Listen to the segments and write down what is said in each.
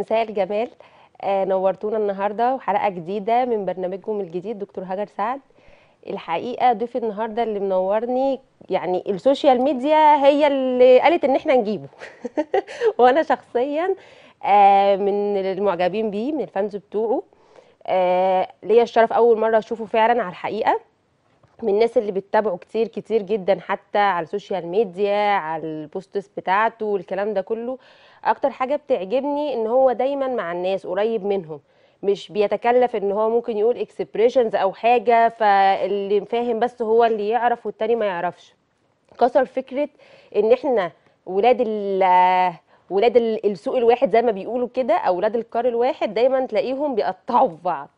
مساء الجمال آه، نورتونا النهارده وحلقه جديده من برنامجكم الجديد دكتور هاجر سعد الحقيقه ضيفي النهارده اللي منورني يعني السوشيال ميديا هي اللي قالت ان احنا نجيبه وانا شخصيا آه، من المعجبين بيه من الفانز بتوعه آه، ليا الشرف اول مره اشوفه فعلا على الحقيقه من الناس اللي بتتابعه كتير كتير جدا حتى على السوشيال ميديا على البوستس بتاعته والكلام ده كله اكتر حاجه بتعجبني ان هو دايما مع الناس قريب منهم مش بيتكلف ان هو ممكن يقول اكسبريشنز او حاجه فاللي فاهم بس هو اللي يعرف والتاني ما يعرفش كسر فكره ان احنا ولاد ال ولاد السوق الواحد زي ما بيقولوا كده او ولاد الكار الواحد دايما تلاقيهم بيقطعوا في بعض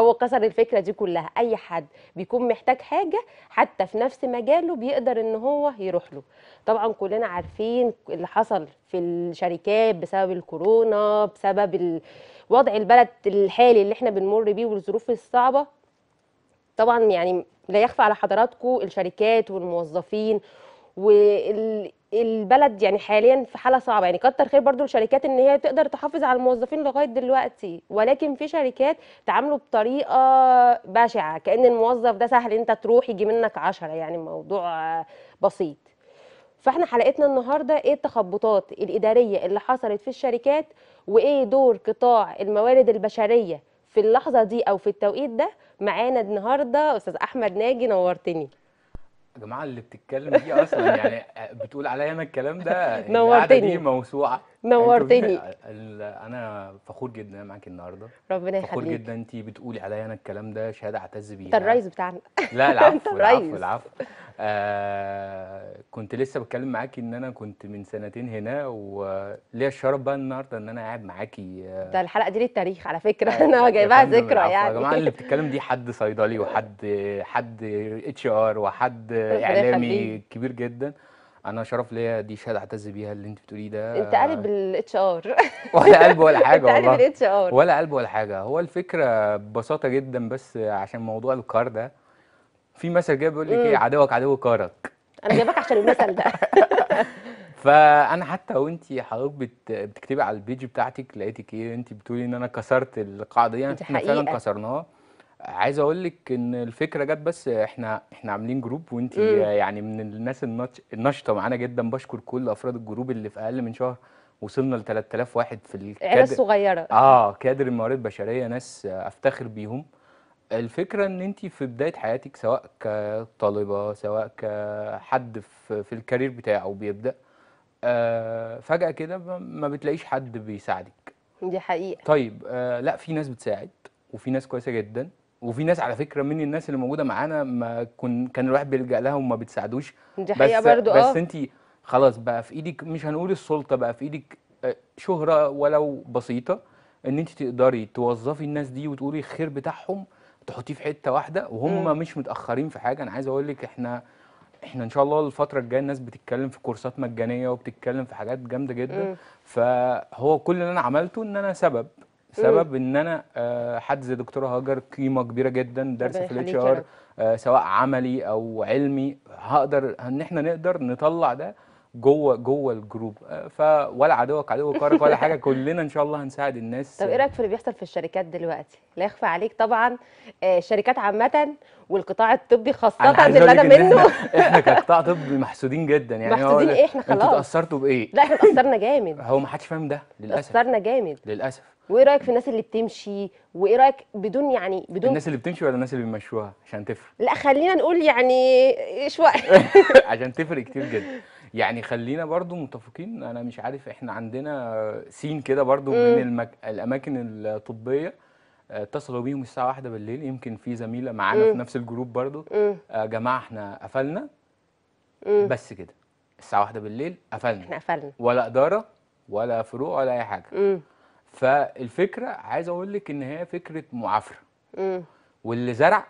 هو كسر الفكره دي كلها اي حد بيكون محتاج حاجه حتى في نفس مجاله بيقدر ان هو يروح له طبعا كلنا عارفين اللي حصل في الشركات بسبب الكورونا بسبب وضع البلد الحالي اللي احنا بنمر بيه والظروف الصعبه طبعا يعني لا يخفى على حضراتكم الشركات والموظفين وال البلد يعني حاليا في حاله صعبه يعني كتر خير برضو الشركات ان هي تقدر تحافظ على الموظفين لغايه دلوقتي ولكن في شركات تعاملوا بطريقه بشعه كان الموظف ده سهل انت تروح يجي منك عشرة يعني موضوع بسيط فاحنا حلقتنا النهارده ايه التخبطات الاداريه اللي حصلت في الشركات وايه دور قطاع الموارد البشريه في اللحظه دي او في التوقيت ده معانا النهارده استاذ احمد ناجي نورتني يا جماعه اللي بتتكلم دي اصلا يعني بتقول عليا انا الكلام ده يعني نورتني دي موسوعه نورتني انا فخور جدا انا معاكي النهارده ربنا يخليك فخور جدا انت بتقولي عليا انا الكلام ده شهاده اعتز بيها انت الريس بتاعنا لا العفو العفو العفو آه، كنت لسه بتكلم معاكي ان انا كنت من سنتين هنا وليا الشرف بقى النهارده ان انا قاعد معاكي ده الحلقه دي للتاريخ على فكره آه، انا جايباها ذكرى يعني يا جماعه اللي بتتكلم دي حد صيدلي وحد حد اتش ار وحد اعلامي كبير جدا انا شرف ليا دي شهاده اعتز بيها اللي انت بتقوليه ده انت قلب الاتش ار ولا قلب ولا حاجه والله انت قلب الاتش ار ولا قلب ولا حاجه هو الفكره ببساطه جدا بس عشان موضوع الكار ده في مثل جاي بيقول لك ايه عدوك عدو كارك انا جايبك عشان المثل ده فانا حتى وانت حضرتك بت... بتكتبي على البيج بتاعتك لقيتك ايه انت بتقولي ان انا كسرت القاعده دي يعني حقيقة. فعلا كسرناها عايز اقول لك ان الفكره جت بس احنا احنا عاملين جروب وانت يعني من الناس النشطه معانا جدا بشكر كل افراد الجروب اللي في اقل من شهر وصلنا ل 3000 واحد في الكادر عيال صغيره اه كادر الموارد البشريه ناس افتخر بيهم الفكره ان انت في بدايه حياتك سواء كطالبه سواء كحد في, في الكارير بتاعه بيبدا آه فجاه كده ما بتلاقيش حد بيساعدك دي حقيقه طيب آه لا في ناس بتساعد وفي ناس كويسه جدا وفي ناس على فكره من الناس اللي موجوده معانا ما كن كان الواحد بيلجا لها وما بتساعدوش دي حقيقه بس برضو بس آه. انت خلاص بقى في ايدك مش هنقول السلطه بقى في ايدك آه، شهره ولو بسيطه ان انت تقدري توظفي الناس دي وتقولي الخير بتاعهم تحطيه في حته واحده وهم م. مش متاخرين في حاجه انا عايز اقول لك احنا احنا ان شاء الله الفتره الجايه الناس بتتكلم في كورسات مجانيه وبتتكلم في حاجات جامده جدا م. فهو كل اللي انا عملته ان انا سبب سبب ان انا آه، حد زي دكتوره هاجر قيمه كبيره جدا درس في الاتش ار آه، سواء عملي او علمي هقدر ان احنا نقدر نطلع ده جوه جوه الجروب آه، فولا عدوك عدو كارك ولا حاجه كلنا ان شاء الله هنساعد الناس طب ايه رايك في اللي بيحصل في الشركات دلوقتي لا يخفى عليك طبعا آه، الشركات عامه والقطاع الطبي خاصه اللي انا منه احنا, احنا كقطاع طبي محسودين جدا يعني محسودين ايه احنا خلاص انتوا اتاثرتوا بايه لا احنا اتاثرنا جامد هو ما حدش فاهم ده للاسف اتاثرنا جامد للاسف وايه رايك في الناس اللي بتمشي وايه رايك بدون يعني بدون الناس اللي بتمشي ولا الناس اللي بيمشوها عشان تفرق لا خلينا نقول يعني شويه عشان تفرق كتير جدا يعني خلينا برضو متفقين انا مش عارف احنا عندنا سين كده برضو مم. من المك... الاماكن الطبيه آه، اتصلوا بيهم الساعه واحدة بالليل يمكن في زميله معانا في نفس الجروب برضو يا آه جماعه احنا قفلنا بس كده الساعه واحدة بالليل قفلنا احنا قفلنا ولا اداره ولا فروع ولا اي حاجه مم. فالفكره عايز اقول لك ان هي فكره معافره واللي زرع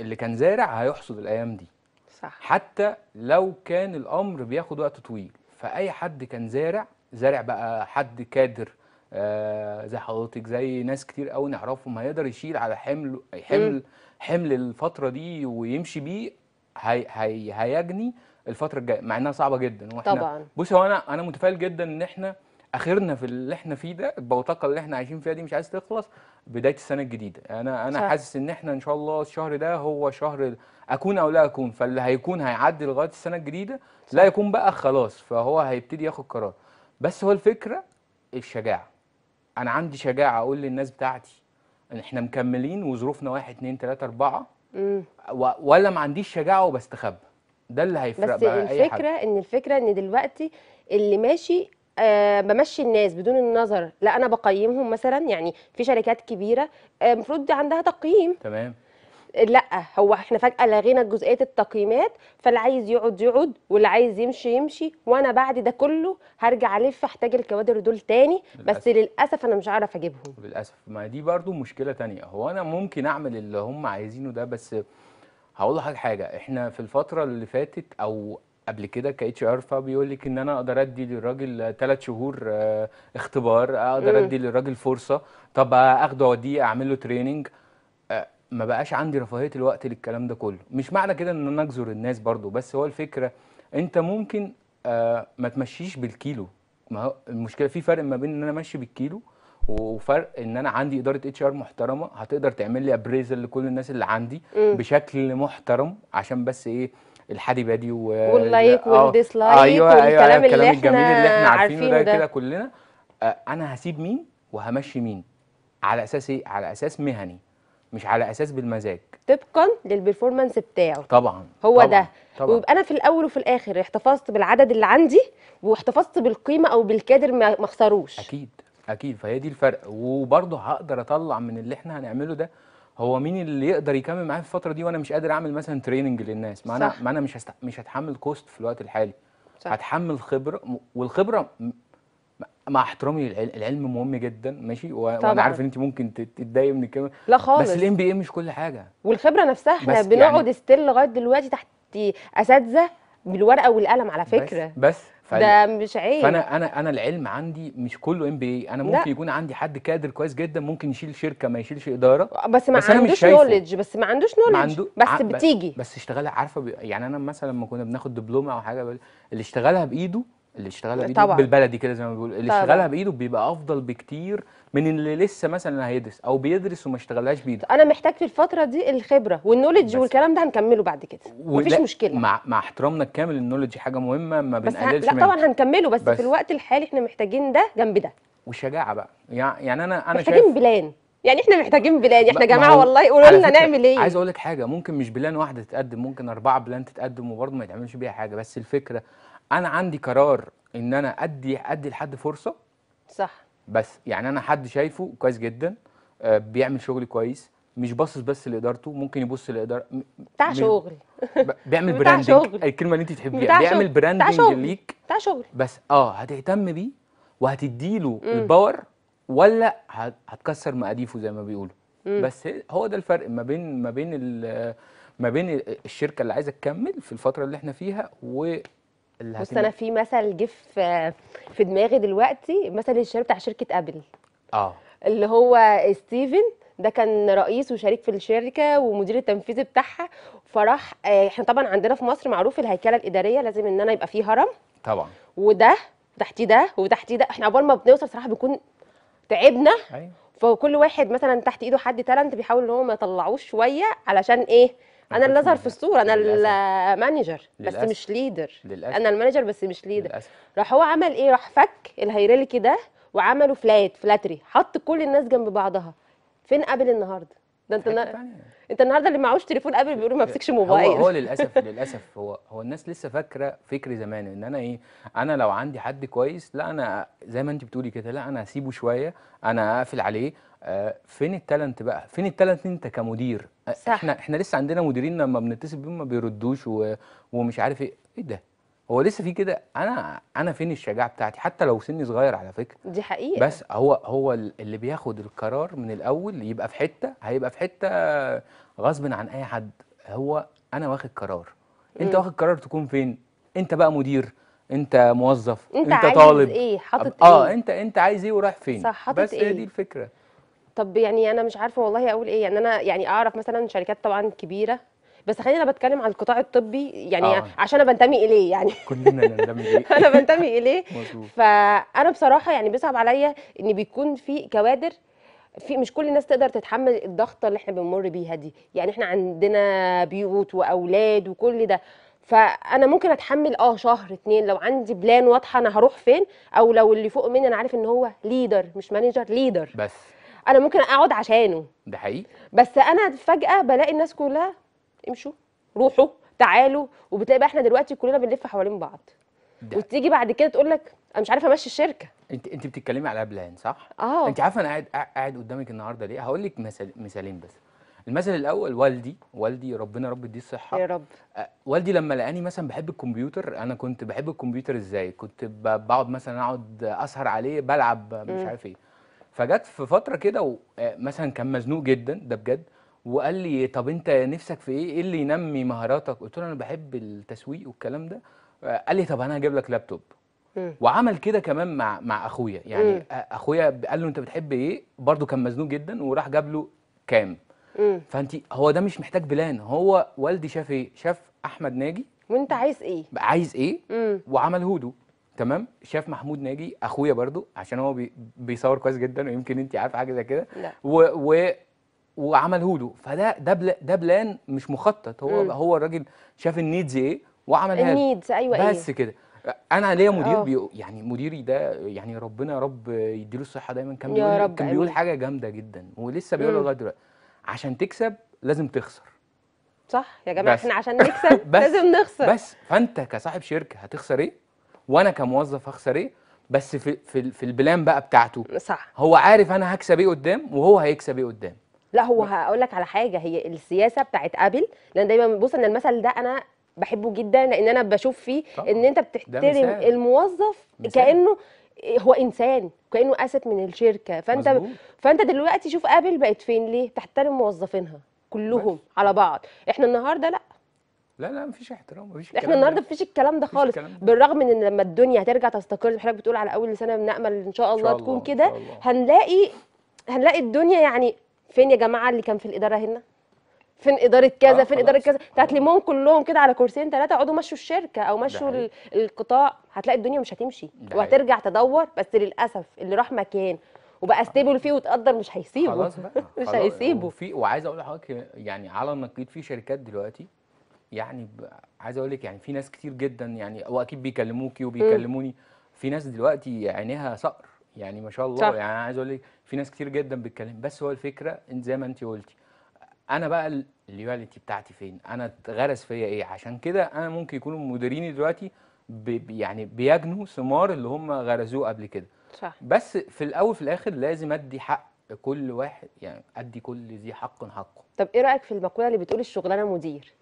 اللي كان زارع هيحصد الايام دي صح. حتى لو كان الامر بياخد وقت طويل فاي حد كان زارع زارع بقى حد كادر آه زي حضرتك زي ناس كتير قوي نعرفهم هيقدر يشيل على حمل حمل م. حمل الفتره دي ويمشي بيه هي هي هيجني الفتره الجايه مع انها صعبه جدا واحنا طبعا بصي هو انا انا متفائل جدا ان احنا اخرنا في اللي احنا فيه ده البوتقه اللي احنا عايشين فيها دي مش عايز تخلص بدايه السنه الجديده انا انا صح. حاسس ان احنا ان شاء الله الشهر ده هو شهر اكون او لا اكون فاللي هيكون هيعدي لغايه السنه الجديده صح. لا يكون بقى خلاص فهو هيبتدي ياخد قرار بس هو الفكره الشجاعه انا عندي شجاعه اقول للناس بتاعتي ان احنا مكملين وظروفنا واحد 2 3 اربعه مم. ولا ما عنديش شجاعه وبستخبى ده اللي هيفرق بس بقى الفكره أي حاجة. ان الفكره ان دلوقتي اللي ماشي آه، بمشي الناس بدون النظر لا انا بقيمهم مثلا يعني في شركات كبيره آه، المفروض عندها تقييم تمام لا هو احنا فجاه لغينا جزئيه التقييمات فاللي عايز يقعد يقعد واللي عايز يمشي يمشي وانا بعد ده كله هرجع الف احتاج الكوادر دول تاني بالأسف. بس للاسف انا مش عارف اجيبهم للاسف ما دي برضو مشكله تانية هو انا ممكن اعمل اللي هم عايزينه ده بس هقول لحضرتك حاجه احنا في الفتره اللي فاتت او قبل كده كاتش ار فبيقول لك ان انا اقدر ادي للراجل ثلاث شهور آه، اختبار اقدر ادي للراجل فرصه طب اخده اوديه اعمل له تريننج ما بقاش عندي رفاهيه الوقت للكلام ده كله مش معنى كده ان انا اجزر الناس برضو بس هو الفكره انت ممكن آه، ما تمشيش بالكيلو ما هو المشكله في فرق ما بين ان انا ماشي بالكيلو وفرق ان انا عندي اداره اتش ار محترمه هتقدر تعمل لي ابريزل لكل الناس اللي عندي بشكل محترم عشان بس ايه الحريبه دي و واللايك آه. والديسلايك أيوة والكلام أيوة،, أيوة الكلام اللي الجميل اللي احنا عارفينه ده كده كلنا آه انا هسيب مين وهمشي مين على اساس ايه على اساس مهني مش على اساس بالمزاج طبقا للبرفورمانس بتاعه طبعا هو طبعا ده طبعا ويبقى انا في الاول وفي الاخر احتفظت بالعدد اللي عندي واحتفظت بالقيمه او بالكادر ما اخسروش اكيد اكيد فهي دي الفرق وبرضه هقدر اطلع من اللي احنا هنعمله ده هو مين اللي يقدر يكمل معايا في الفتره دي وانا مش قادر اعمل مثلا تريننج للناس ما انا ما انا مش هست... مش هتحمل كوست في الوقت الحالي صح. هتحمل خبره والخبره مع احترامي للعلم العلم مهم جدا ماشي و... وانا عارف ان انت ممكن تتضايقي من الكلمه لا خالص بس الام بي اي مش كل حاجه والخبره نفسها احنا يعني بنقعد يعني... ستيل لغايه دلوقتي تحت اساتذه بالورقه والقلم على فكره بس, بس ده مش عيب فانا انا انا العلم عندي مش كله ام بي اي انا ممكن لا. يكون عندي حد كادر كويس جدا ممكن يشيل شركه ما يشيلش اداره بس ما بس عندوش نولج بس ما عندوش نولج ما بس بتيجي بس اشتغلها عارفه ب... يعني انا مثلا لما كنا بناخد دبلومه او حاجه اللي اشتغلها بايده اللي اشتغلها بايده طبعا. بالبلدي كده زي ما بيقولوا اللي اشتغلها بايده بيبقى افضل بكتير من اللي لسه مثلا هيدرس او بيدرس وما اشتغلهاش بايده انا محتاج في الفتره دي الخبره والنولج والكلام ده هنكمله بعد كده مفيش مشكله مع, مع احترامنا الكامل النولج حاجه مهمه ما بنقللش منها لا طبعا هنكمله بس, بس في الوقت الحالي احنا محتاجين ده جنب ده وشجاعه بقى يعني انا انا محتاجين شايف بلان يعني احنا محتاجين بلان احنا يا جماعه والله قولوا لنا نعمل ايه عايز اقول لك حاجه ممكن مش بلان واحده تتقدم ممكن اربعه بلان تتقدم وبرضه ما يتعملش بيها حاجه بس الفكره انا عندي قرار ان انا ادي ادي لحد فرصه صح بس يعني انا حد شايفه كويس جدا آه، بيعمل شغل كويس مش باصص بس لادارته ممكن يبص لاداره بتاع شغل بيعمل براندنج الكلمه اللي انت تحبيها بيعمل براندنج ليك بتاع شغل بس اه هتهتم بيه وهتديله الباور ولا هتكسر مقاديفه زي ما بيقولوا بس هو ده الفرق ما بين ما بين ما بين الشركه اللي عايزه تكمل في الفتره اللي احنا فيها و بص انا في مثل جه في دماغي دلوقتي مثل الشهير بتاع شركه ابل اه اللي هو ستيفن ده كان رئيس وشريك في الشركه ومدير التنفيذي بتاعها فراح آه، احنا طبعا عندنا في مصر معروف الهيكله الاداريه لازم ان انا يبقى فيه هرم طبعا وده تحتي ده وتحتيه ده احنا عقبال ما بنوصل صراحه بيكون تعبنا أيوة. فكل واحد مثلا تحت ايده حد تالنت بيحاول ان هو ما يطلعوش شويه علشان ايه انا اللي اظهر في الصوره انا المانجر بس مش ليدر للأسف. انا المانجر بس مش ليدر للأسف. راح هو عمل ايه راح فك الهيراليكي ده وعمله فلات فلاتري حط كل الناس جنب بعضها فين قبل النهارده ده انت نا... انت النهارده اللي معوش تليفون قبل بيقولوا ما امسكش موبايل هو هو للاسف للاسف هو هو الناس لسه فاكره فكر زمان ان انا ايه انا لو عندي حد كويس لا انا زي ما انت بتقولي كده لا انا هسيبه شويه انا اقفل عليه آه، فين التالنت بقى فين التالنت انت كمدير آه، صح. احنا احنا لسه عندنا مديرين لما بنتصل بيهم ما بيردوش و... ومش عارف ايه ايه ده هو لسه في كده انا انا فين الشجاعه بتاعتي حتى لو سني صغير على فكره دي حقيقه بس هو هو اللي بياخد القرار من الاول يبقى في حته هيبقى في حته غصب عن اي حد هو انا واخد قرار انت م. واخد قرار تكون فين انت بقى مدير انت موظف انت, انت عايز طالب ايه حاطط آه، ايه اه انت انت عايز ايه ورايح فين صح حاطط ايه بس هي دي إيه؟ الفكره طب يعني انا مش عارفه والله اقول ايه يعني انا يعني اعرف مثلا شركات طبعا كبيره بس خلينا بتكلم عن القطاع الطبي يعني آه. عشان انا بنتمي اليه يعني كلنا ننتمي اليه انا بنتمي اليه فانا بصراحه يعني بيصعب عليا ان بيكون في كوادر في مش كل الناس تقدر تتحمل الضغطه اللي احنا بنمر بيها دي يعني احنا عندنا بيوت واولاد وكل ده فانا ممكن اتحمل اه شهر اتنين لو عندي بلان واضحه انا هروح فين او لو اللي فوق مني انا عارف ان هو ليدر مش مانجر ليدر بس انا ممكن اقعد عشانه ده حقيقي بس انا فجاه بلاقي الناس كلها امشوا روحوا تعالوا وبتلاقي بقى احنا دلوقتي كلنا بنلف حوالين بعض ده. وتيجي بعد كده تقول لك انا مش عارفه امشي الشركه انت انت بتتكلمي على بلان صح اه انت عارفه انا قاعد قاعد قدامك النهارده ليه هقول لك مثل مثالين بس المثل الاول والدي والدي ربنا رب يديه الصحه يا رب أه والدي لما لقاني مثلا بحب الكمبيوتر انا كنت بحب الكمبيوتر ازاي كنت بقعد مثلا اقعد اسهر عليه بلعب مش عارف ايه فجت في فتره كده آه، مثلا كان مزنوق جدا ده بجد وقال لي طب انت نفسك في ايه؟ ايه اللي ينمي مهاراتك؟ قلت له انا بحب التسويق والكلام ده آه، قال لي طب انا هجيب لك لابتوب وعمل كده كمان مع مع اخويا يعني اخويا قال له انت بتحب ايه؟ برده كان مزنوق جدا وراح جاب له كام؟ فانت هو ده مش محتاج بلان هو والدي شاف ايه؟ شاف احمد ناجي وانت عايز ايه؟ عايز ايه؟ وعمل هودو تمام شاف محمود ناجي اخويا برضو عشان هو بيصور كويس جدا ويمكن انت عارف حاجه زي كده و... و... وعمل له فده ده بل... ده بلان مش مخطط هو م. هو الراجل شاف النيدز ايه وعملها النيدز أيوة،, ايوه بس إيه؟ كده انا ليا مدير آه. بي... يعني مديري ده يعني ربنا يا رب يديله الصحه دايما كان بيقول رب كان بيقول أمين. حاجه جامده جدا ولسه بيقولها لغايه دلوقتي عشان تكسب لازم تخسر صح يا جماعه احنا عشان نكسب لازم نخسر بس فانت كصاحب شركه هتخسر ايه وانا كموظف هخسر ايه بس في في, في البلان بقى بتاعته صح هو عارف انا هكسب ايه قدام وهو هيكسب ايه قدام لا هو هقول لك على حاجه هي السياسه بتاعت ابل لان دايما بص ان المثل ده انا بحبه جدا لان انا بشوف فيه طبعا. ان انت بتحترم الموظف مثال. كانه هو انسان كانه اسد من الشركه فانت مزبوط. فانت دلوقتي شوف ابل بقت فين ليه تحترم موظفينها كلهم بس. على بعض احنا النهارده لا لا لا مفيش احترام مفيش احنا النهارده مفيش الكلام ده خالص الكلام ده. بالرغم ان لما الدنيا هترجع تستقر حضرتك بتقول على اول سنه بنامل ان شاء الله, تكون كده هنلاقي هنلاقي الدنيا يعني فين يا جماعه اللي كان في الاداره هنا فين اداره كذا آه فين اداره كذا بتاعت ليمون كلهم كده على كرسيين ثلاثه اقعدوا مشوا الشركه او مشوا القطاع هتلاقي الدنيا مش هتمشي وهترجع تدور بس للاسف اللي راح مكان وبقى ستيبل فيه وتقدر مش هيسيبه خلاص بقى مش هيسيبه وفي وعايز اقول لحضرتك يعني على النقيض في شركات دلوقتي يعني عايز اقول لك يعني في ناس كتير جدا يعني واكيد بيكلموكي وبيكلموني في ناس دلوقتي عينيها صقر يعني ما شاء الله صح. يعني عايز اقول لك في ناس كتير جدا بتكلم بس هو الفكره ان زي ما انت قلتي انا بقى الرياليتي بتاعتي فين انا اتغرس فيا ايه عشان كده انا ممكن يكونوا مديريني دلوقتي بي يعني بيجنوا ثمار اللي هم غرزوه قبل كده صح بس في الاول في الاخر لازم ادي حق كل واحد يعني ادي كل ذي حق حقه طب ايه رايك في المقوله اللي بتقول الشغلانه مدير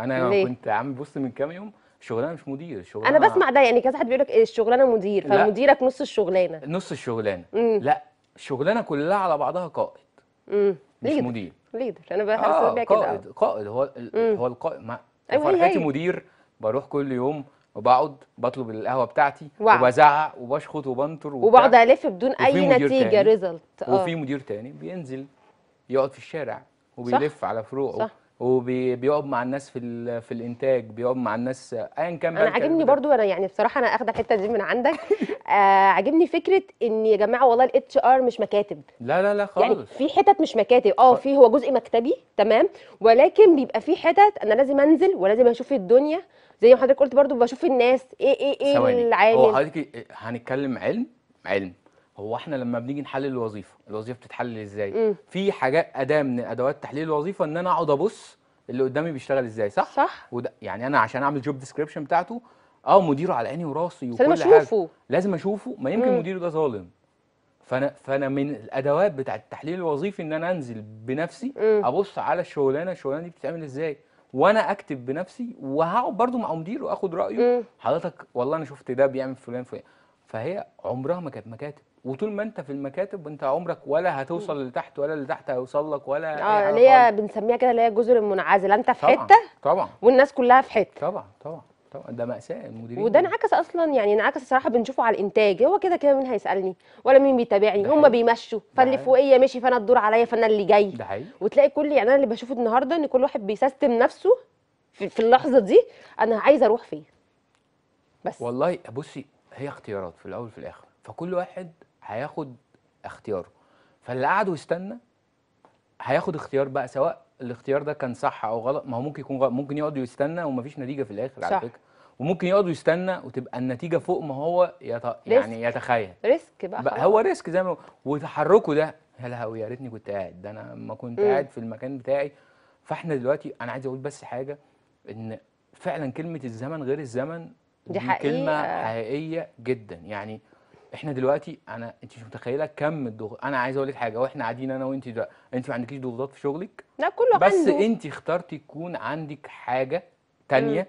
انا ليه؟ كنت عم بص من كام يوم شغلانه مش مدير شغلانه انا بسمع ده يعني كذا حد بيقول لك إيه، الشغلانه مدير فمديرك نص الشغلانه نص الشغلانه مم. لا الشغلانه كلها على بعضها قائد مم. مش ليدر. مدير ليدر انا بحس آه بيها كده قائد أو. قائد هو مم. هو القائد ما أيوة فرحتي مدير بروح كل يوم وبقعد بطلب القهوه بتاعتي وبزعق وبشخط وبنطر وبقعد الف بدون اي نتيجه ريزلت وفي آه. مدير تاني بينزل يقعد في الشارع وبيلف صح. على فروعه صح. وبيقعد مع الناس في في الانتاج بيقعد مع الناس ايا كان انا عاجبني إيه. برضو انا يعني بصراحه انا اخده الحته دي من عندك آه عاجبني فكره ان يا جماعه والله الاتش ار مش مكاتب لا لا لا يعني خالص يعني في حتت مش مكاتب اه في هو جزء مكتبي تمام ولكن بيبقى في حتت انا لازم انزل ولازم اشوف الدنيا زي ما حضرتك قلت برضو بشوف الناس ايه ايه ايه العالم هو حضرتك إيه، هنتكلم علم علم هو احنا لما بنيجي نحلل الوظيفه الوظيفه بتتحلل ازاي مم. في حاجات اداه من ادوات تحليل الوظيفه ان انا اقعد ابص اللي قدامي بيشتغل ازاي صح صح وده يعني انا عشان اعمل جوب ديسكريبشن بتاعته اه مديره على عيني وراسي وكل حاجه أشوفه. لازم اشوفه ما يمكن مم. مديره ده ظالم فانا فانا من الادوات بتاعه التحليل الوظيفي ان انا انزل بنفسي مم. ابص على الشغلانه الشغلانه دي بتتعمل ازاي وانا اكتب بنفسي وهقعد برضو مع مديره واخد رايه حضرتك والله انا شفت ده بيعمل فلان فلان فهي عمرها ما كانت مكاتب وطول ما انت في المكاتب انت عمرك ولا هتوصل لتحت ولا اللي تحت هيوصل لك ولا اه اللي هي بنسميها كده اللي هي الجزر المنعزله انت في طبعًا حته طبعا والناس كلها في حته طبعا طبعا طبعا ده ماساه المديرين وده انعكس اصلا يعني انعكس الصراحه بنشوفه على الانتاج هو كده كده مين هيسالني ولا مين بيتابعني هم بيمشوا فاللي فوقيه مشي فانا الدور عليا فانا اللي جاي ده حقيقي وتلاقي كل يعني انا اللي بشوفه النهارده ان كل واحد بيسيستم نفسه في, في اللحظه دي انا عايز اروح فين بس والله بصي هي اختيارات في الاول وفي الاخر فكل واحد هياخد اختياره فاللي قعد ويستنى هياخد اختيار بقى سواء الاختيار ده كان صح او غلط ما هو ممكن يكون غلط ممكن يقعد يستنى ومفيش نتيجه في الاخر صح. على فكره وممكن يقعد يستنى وتبقى النتيجه فوق ما هو يط... يعني يتخيل ريسك بقى, بقى هو ريسك زي ما وتحركه ده يا لهوي يا ريتني كنت قاعد ده انا ما كنت م. قاعد في المكان بتاعي فاحنا دلوقتي انا عايز اقول بس حاجه ان فعلا كلمه الزمن غير الزمن دي, دي حقيقة. كلمه حقيقيه جدا يعني احنا دلوقتي انا انت مش متخيله كم الضغط انا عايز اقول لك حاجه واحنا قاعدين انا وانت دلوقتي انت ما عندكيش ضغوطات في شغلك لا كله بس عنده. انت اخترتي يكون عندك حاجه تانية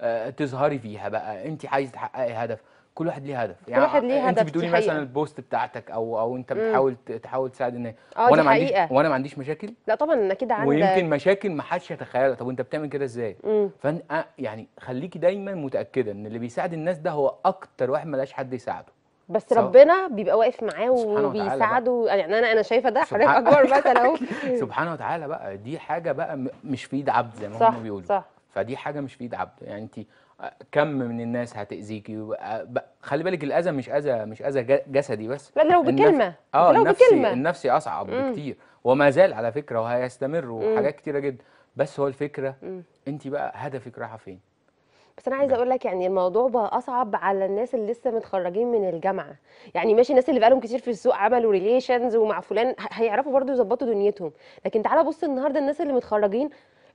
آه تظهري فيها بقى انت عايز تحققي هدف كل واحد ليه هدف يعني كل واحد ليه هدف انت بتقولي مثلا البوست بتاعتك او او انت بتحاول مم. تحاول تساعد الناس آه وانا ما عنديش وانا ما عنديش مشاكل لا طبعا انا كده عندي ويمكن مشاكل ما حدش يتخيلها طب وانت بتعمل كده ازاي فانا يعني خليكي دايما متاكده ان اللي بيساعد الناس ده هو اكتر واحد ما حد يساعده بس صح. ربنا بيبقى واقف معاه وبيساعده يعني انا انا شايفه ده حضرتك اكبر مثلا اهو سبحانه وتعالى بقى دي حاجه بقى مش في ايد عبد زي ما هم بيقولوا صح فدي حاجه مش في ايد عبد يعني انت آه، كم من الناس هتاذيكي آه، خلي بالك الاذى مش اذى مش اذى جسدي بس لا لو بكلمه النف... اه لو النفسي بكلمه النفسي اصعب مم. بكتير وما زال على فكره وهيستمر وحاجات كتيره جدا بس هو الفكره انت بقى هدفك رايحه فين بس انا عايزه اقول لك يعني الموضوع بقى اصعب على الناس اللي لسه متخرجين من الجامعه يعني ماشي الناس اللي بقالهم كتير في السوق عملوا ريليشنز ومع فلان هيعرفوا برضو يظبطوا دنيتهم لكن تعالى بص النهارده الناس اللي متخرجين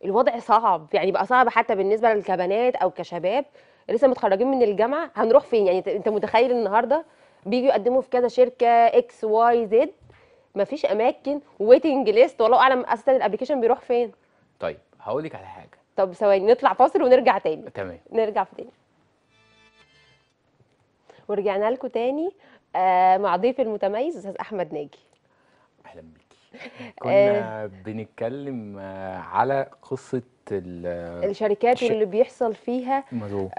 الوضع صعب يعني بقى صعب حتى بالنسبه للكبنات او كشباب لسه متخرجين من الجامعه هنروح فين يعني انت متخيل النهارده بيجوا يقدموا في كذا شركه اكس واي زد مفيش اماكن ويتنج ليست والله اعلم اساسا الابلكيشن بيروح فين طيب هقول لك على حاجه طب ثواني نطلع فاصل ونرجع تاني تمام نرجع في تاني ورجعنا لكم تاني آه، مع ضيف المتميز استاذ احمد ناجي اهلا بيكي كنا آه. بنتكلم آه، على قصه الشركات الش... واللي بيحصل فيها مزبوط.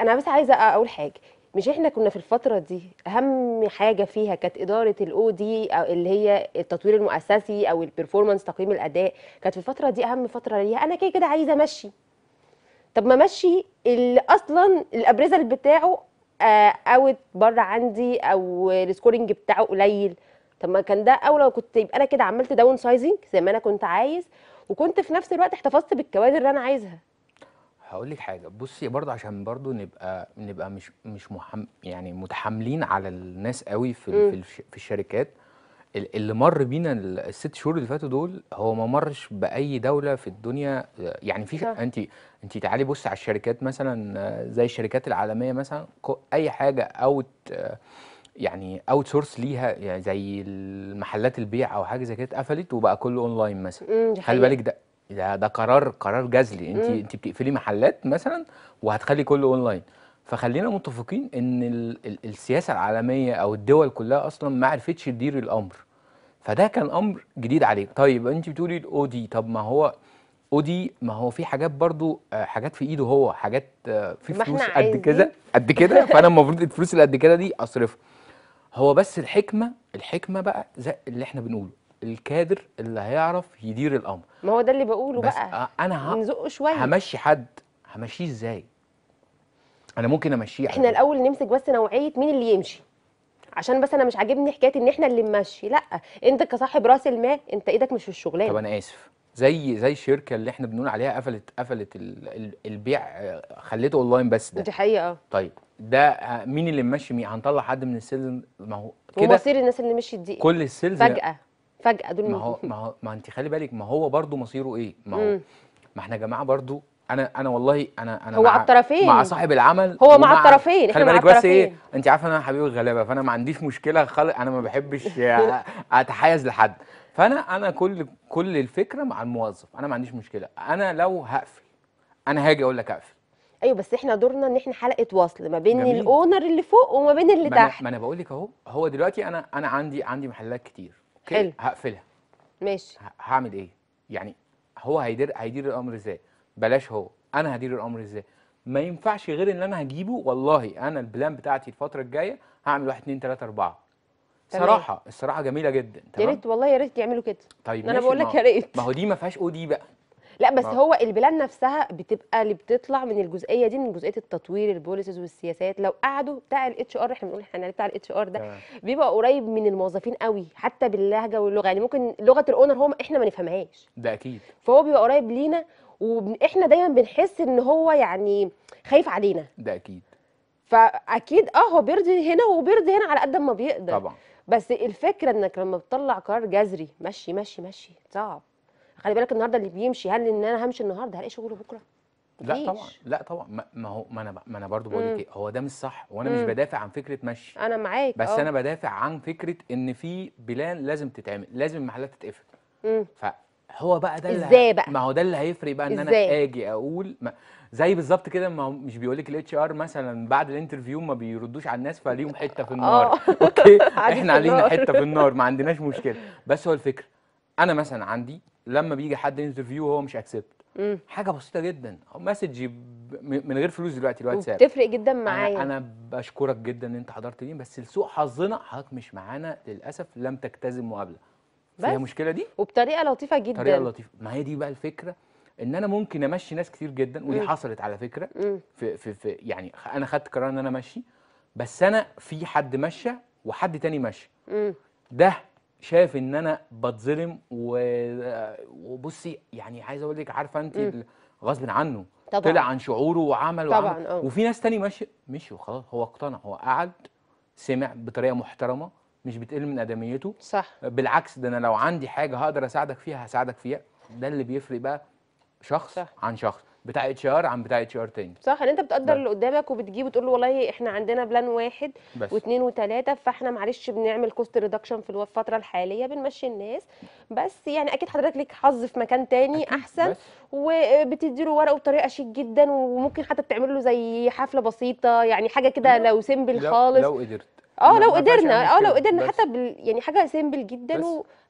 انا بس عايزه اقول حاجه مش احنا كنا في الفترة دي أهم حاجة فيها كانت إدارة الأو دي أو اللي هي التطوير المؤسسي أو البرفورمانس تقييم الأداء كانت في الفترة دي أهم فترة ليها أنا كده كده عايزة أمشي طب ما أمشي اللي أصلا الأبرزة بتاعه آه، اوت بره عندي أو السكورنج بتاعه قليل طب ما كان ده أولى كنت يبقى أنا كده عملت داون سايزنج زي ما أنا كنت عايز وكنت في نفس الوقت احتفظت بالكوادر اللي أنا عايزها هقول لك حاجه بصي برضه عشان برضه نبقى نبقى مش مش محم يعني متحاملين على الناس قوي في م. في, الشركات اللي مر بينا الست شهور اللي فاتوا دول هو ما مرش باي دوله في الدنيا يعني في انت انت تعالي بصي على الشركات مثلا زي الشركات العالميه مثلا اي حاجه اوت يعني اوت سورس ليها يعني زي المحلات البيع او حاجه زي كده اتقفلت وبقى كله اونلاين مثلا خلي بالك ده ده ده قرار قرار جزلي انت انت بتقفلي محلات مثلا وهتخلي كله اونلاين فخلينا متفقين ان ال ال السياسه العالميه او الدول كلها اصلا ما عرفتش تدير الامر فده كان امر جديد عليك طيب انت بتقولي الاودي طب ما هو اودي ما هو في حاجات برضو آه، حاجات في ايده هو حاجات آه، في فلوس قد كده قد كده فانا المفروض الفلوس اللي قد كده دي اصرفها هو بس الحكمه الحكمه بقى زي اللي احنا بنقوله الكادر اللي هيعرف يدير الامر ما هو ده اللي بقوله بس بقى انا نزقه شويه همشي حد همشيه ازاي انا ممكن امشيه احنا الاول نمسك بس نوعيه مين اللي يمشي عشان بس انا مش عاجبني حكايه ان احنا اللي نمشي لا انت كصاحب راس المال انت ايدك مش في الشغلانه طب انا اسف زي زي الشركه اللي احنا بنقول عليها قفلت قفلت البيع خليته اونلاين بس ده دي حقيقه طيب ده مين اللي ماشي مين هنطلع حد من السيلز ما هو كده مصير الناس اللي مشيت دي كل السيلز فجاه فجاه دول ما هو ما هو ما انت خلي بالك ما هو برضو مصيره ايه ما هو ما احنا يا جماعه برضو انا انا والله انا انا هو مع الطرفين مع صاحب العمل هو مع الطرفين خلي بالك بس ايه انت عارفه انا حبيب الغلابه فانا ما عنديش مشكله خالص انا ما بحبش اتحيز لحد فانا انا كل كل الفكره مع الموظف انا ما عنديش مشكله انا لو هقفل انا هاجي اقول لك اقفل ايوه بس احنا دورنا ان احنا حلقه وصل ما بين الاونر اللي فوق وما بين اللي ما تحت ما انا بقول لك اهو هو دلوقتي انا انا عندي عندي محلات كتير حلو هقفلها ماشي هعمل ايه يعني هو هيدير هيدير الامر ازاي بلاش هو انا هدير الامر ازاي ما ينفعش غير ان انا هجيبه والله انا البلان بتاعتي الفتره الجايه هعمل 1 2 3 4 صراحه الصراحه جميله جدا يا ريت والله يا ريت يعملوا كده طيب انا بقول لك يا ريت ما هو دي ما فيهاش او دي بقى لا بس آه. هو البلان نفسها بتبقى اللي بتطلع من الجزئيه دي من جزئيه التطوير البوليسز والسياسات لو قعدوا بتاع الاتش ار احنا بنقول احنا بتاع الاتش ار ده بيبقى قريب من الموظفين قوي حتى باللهجه واللغه يعني ممكن لغه الاونر هو احنا ما نفهمهاش ده اكيد فهو بيبقى قريب لينا واحنا دايما بنحس ان هو يعني خايف علينا ده اكيد فاكيد اه هو بيرضي هنا وبيرضي هنا على قد ما بيقدر طبعا بس الفكره انك لما بتطلع قرار جذري مشي مشي مشي صعب خلي بالك النهارده اللي بيمشي هل ان انا همشي النهارده هلاقي شغل بكره لا طبعا لا طبعا ما هو ما انا ما انا برضه بقول لك ايه هو ده مش صح وانا مم. مش بدافع عن فكره مشي انا معاك بس أوه. انا بدافع عن فكره ان في بلان لازم تتعمل لازم المحلات تتقفل فهو بقى ده اللي ازاي بقى ما هو ده اللي هيفرق بقى ان إزاي؟ انا اجي اقول ما زي بالظبط كده ما مش بيقول لك الاتش ار مثلا بعد الانترفيو ما بيردوش على الناس فليهم حته في آه. النار اوكي احنا علينا حته في النار ما عندناش مشكله بس هو الفكره انا مثلا عندي لما بيجي حد انترفيو هو مش اكسبت حاجه بسيطه جدا مسج من غير فلوس دلوقتي الواتساب بتفرق جدا معايا أنا, بشكرك جدا ان انت حضرت لي بس لسوء حظنا حضرتك مش معانا للاسف لم تجتزم مقابله بس هي المشكله دي وبطريقه لطيفه جدا طريقه لطيفه ما هي دي بقى الفكره ان انا ممكن امشي ناس كتير جدا ودي مم. حصلت على فكره في, في, في يعني انا خدت قرار ان انا امشي بس انا في حد مشى وحد تاني مشى ده شايف ان انا بتظلم وبصي يعني عايز اقول لك عارفه انت غصب عنه طبعا. طلع عن شعوره وعمل طبعا وعمل آه. وفي ناس تاني ماشي مشي وخلاص هو اقتنع هو قعد سمع بطريقه محترمه مش بتقل من ادميته صح بالعكس ده انا لو عندي حاجه هقدر اساعدك فيها هساعدك فيها ده اللي بيفرق بقى شخص صح. عن شخص بتاع اتش ار عن بتاع اتش ار تاني صح ان انت بتقدر اللي قدامك وبتجيب وتقول له والله احنا عندنا بلان واحد بس. واثنين وثلاثه فاحنا معلش بنعمل كوست ريدكشن في الفتره الحاليه بنمشي الناس بس يعني اكيد حضرتك ليك حظ في مكان تاني احسن بس. وبتدي له ورقه بطريقه شيك جدا وممكن حتى تعمل له زي حفله بسيطه يعني حاجه كده لو سيمبل خالص لو قدرت آه،, اه لو قدرنا اه لو قدرنا حتى بال يعني حاجه سيمبل جدا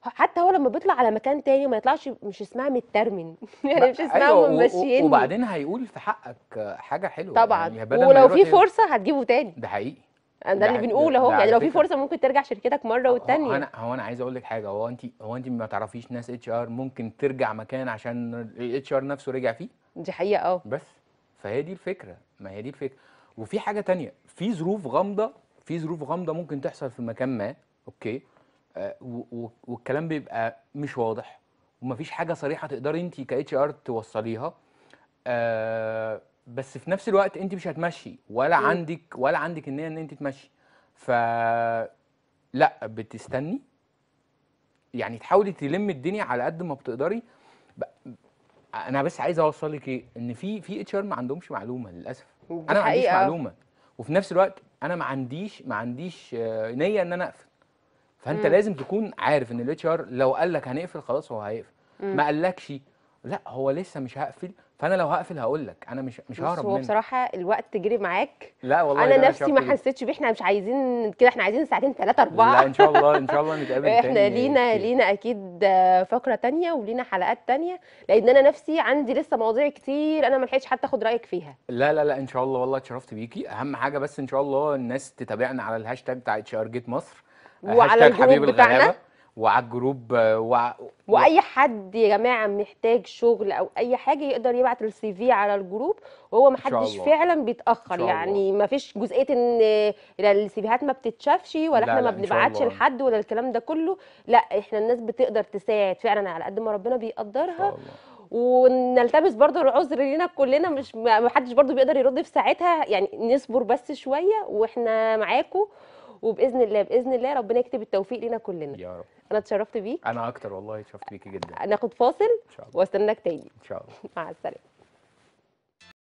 وحتى هو لما بيطلع على مكان تاني ما يطلعش مش اسمها مترمن يعني مش اسمها أيوة ممشيني وبعدين هيقول في حقك حاجه حلوه طبعا يعني ولو في فرصه هتجيبه تاني ده حقيقي ده, ده اللي بنقوله اهو يعني لو في فرصه ممكن ترجع شركتك مره أه، والتانيه أه، انا هو انا عايز اقول لك حاجه هو انت هو انت ما تعرفيش ناس اتش ار ممكن ترجع مكان عشان الاتش ار نفسه رجع فيه دي حقيقه اه بس فهي دي الفكره ما هي دي الفكره وفي حاجه تانية في ظروف غامضه في ظروف غامضه ممكن تحصل في مكان ما اوكي آه والكلام بيبقى مش واضح ومفيش حاجه صريحه تقدري انت اتش ار توصليها آه بس في نفس الوقت انت مش هتمشي ولا م. عندك ولا عندك النيه ان انت تمشي ف لا بتستني يعني تحاولي تلم الدنيا على قد ما بتقدري ب... انا بس عايز اوصل لك ايه ان في في اتش ار ما عندهمش معلومه للاسف انا ما عنديش معلومه وفي نفس الوقت انا ما عنديش ما عنديش آه، نيه ان انا اقفل فانت مم. لازم تكون عارف ان الاتش ار لو قال لك هنقفل خلاص هو هيقفل ما قالكش لا هو لسه مش هقفل فانا لو هقفل هقول لك انا مش مش ههرب منه بصراحه الوقت جري معاك لا والله انا نفسي ما حسيتش بيه احنا مش عايزين كده احنا عايزين ساعتين ثلاثه اربعه لا ان شاء الله ان شاء الله نتقابل احنا لينا كتير. لينا اكيد فقره تانية ولينا حلقات تانية لان انا نفسي عندي لسه مواضيع كتير انا ما لحقتش حتى اخد رايك فيها لا لا لا ان شاء الله والله اتشرفت بيكي اهم حاجه بس ان شاء الله الناس تتابعنا على الهاشتاج بتاع اتش ار جيت مصر وعلى الجروب بتاعنا وعلى الجروب و... واي حد يا جماعه محتاج شغل او اي حاجه يقدر يبعت السي في على الجروب وهو ما حدش فعلا بيتاخر يعني ما فيش جزئيه ان السيفيهات ما بتتشافش ولا احنا ما بنبعتش لحد ولا الكلام ده كله لا احنا الناس بتقدر تساعد فعلا على قد ما ربنا بيقدرها ونلتمس برضو العذر لينا كلنا مش ما حدش برضو بيقدر يرد في ساعتها يعني نصبر بس شويه واحنا معاكم وباذن الله باذن الله ربنا يكتب التوفيق لينا كلنا يا رب انا اتشرفت بيك انا اكتر والله اتشرفت بيكي جدا ناخد فاصل واستناك تاني ان شاء الله مع السلامه